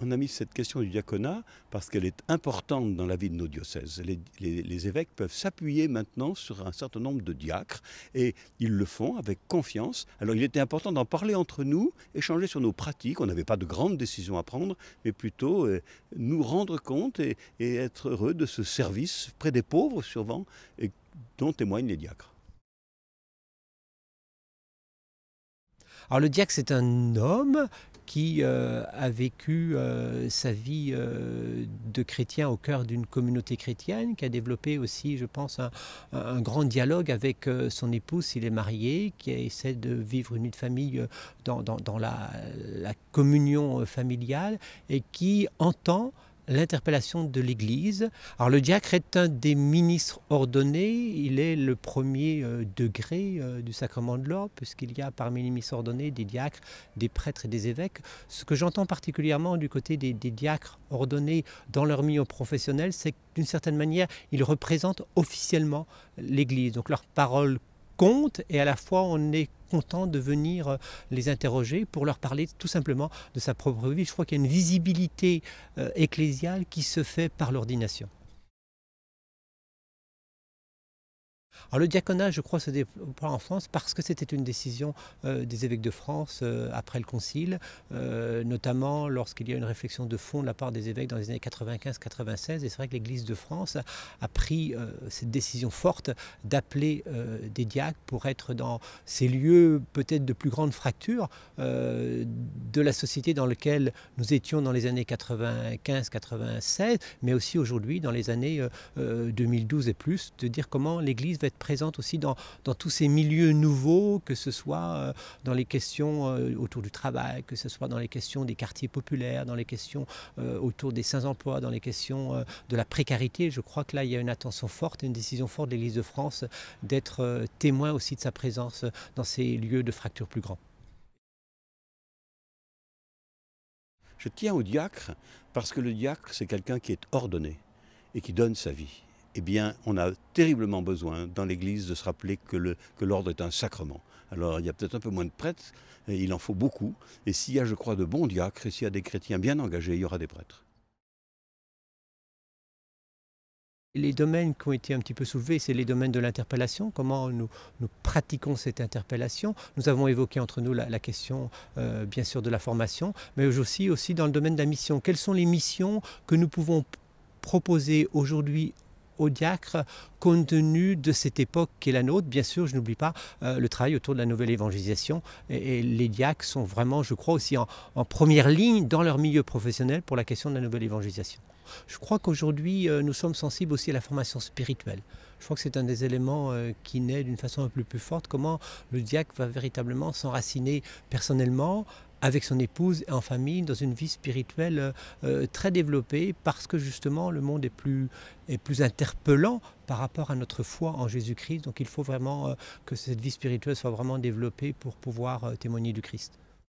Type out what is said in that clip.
On a mis cette question du diaconat parce qu'elle est importante dans la vie de nos diocèses. Les, évêques peuvent s'appuyer maintenant sur un certain nombre de diacres et ils le font avec confiance. Alors il était important d'en parler entre nous, échanger sur nos pratiques. On n'avait pas de grandes décisions à prendre, mais plutôt euh, nous rendre compte et, être heureux de ce service près des pauvres souvent et dont témoignent les diacres. Alors le diacre, c'est un homme qui euh, a vécu euh, sa vie euh, de chrétien au cœur d'une communauté chrétienne, qui a développé aussi, je pense, un, grand dialogue avec son épouse il est marié, qui essaie de vivre une vie de famille dans, la, la, communion familiale et qui entend l'interpellation de l'Église. Alors le diacre est un des ministres ordonnés, il est le premier euh, degré euh, du sacrement de l'ordre, puisqu'il y a parmi les ministres ordonnés des diacres, des prêtres et des évêques. Ce que j'entends particulièrement du côté des, diacres ordonnés dans leur milieu professionnel, c'est que d'une certaine manière, ils représentent officiellement l'Église. Donc leur parole compte et à la fois on est content de venir euh, les interroger pour leur parler tout simplement de sa propre vie. Je crois qu'il y a une visibilité euh, ecclésiale qui se fait par l'ordination. Alors le diaconat, je crois, se déploie en France parce que c'était une décision euh, des évêques de France euh, après le Concile, euh, notamment lorsqu'il y a une réflexion de fond de la part des évêques dans les années 95-96. Et c'est vrai que l'Église de France a pris cette décision forte d'appeler des diacres pour être dans ces lieux peut-être de plus grande fracture de la société dans laquelle nous étions dans les années 95-96, mais aussi aujourd'hui dans les années 2012 et plus, de dire comment l'Église va être présente aussi dans, tous ces milieux nouveaux, que ce soit euh, dans les questions euh, autour du travail, que ce soit dans les questions des quartiers populaires, dans les questions euh, autour des sans emplois, dans les questions de la précarité. Je crois que là, il y a une attention forte, une décision forte de l'Église de France d'être témoin aussi de sa présence dans ces lieux de fracture plus grands. Je tiens au diacre parce que le diacre, c'est quelqu'un qui est ordonné et qui donne sa vie eh bien, on a terriblement besoin dans l'Église de se rappeler que, l'ordre est un sacrement. Alors, il y a peut-être un peu moins de prêtres, il en faut beaucoup. Et s'il y a, je crois, de bons diacres, et s'il y a des chrétiens bien engagés, il y aura des prêtres. Les domaines qui ont été un petit peu soulevés, c'est les domaines de l'interpellation, comment nous, pratiquons cette interpellation. Nous avons évoqué entre nous la, question, euh, bien sûr, de la formation, mais aussi, aussi dans le domaine de la mission. Quelles sont les missions que nous pouvons proposer aujourd'hui au diacre compte tenu de cette époque qui est la nôtre. Bien sûr, je n'oublie pas euh, le travail autour de la nouvelle évangélisation. Et, les diacres sont vraiment, je crois, aussi en, en première ligne dans leur milieu professionnel pour la question de la nouvelle évangélisation. Je crois qu'aujourd'hui, euh, nous sommes sensibles aussi à la formation spirituelle. Je crois que c'est un des éléments euh, qui naît d'une façon un peu plus forte, comment le diacre va véritablement s'enraciner personnellement, avec son épouse et en famille dans une vie spirituelle euh, euh, très développée parce que justement le monde est plus, plus interpellant par rapport à notre foi en Jésus-Christ. Donc il faut vraiment euh, que cette vie spirituelle soit vraiment développée pour pouvoir témoigner du Christ.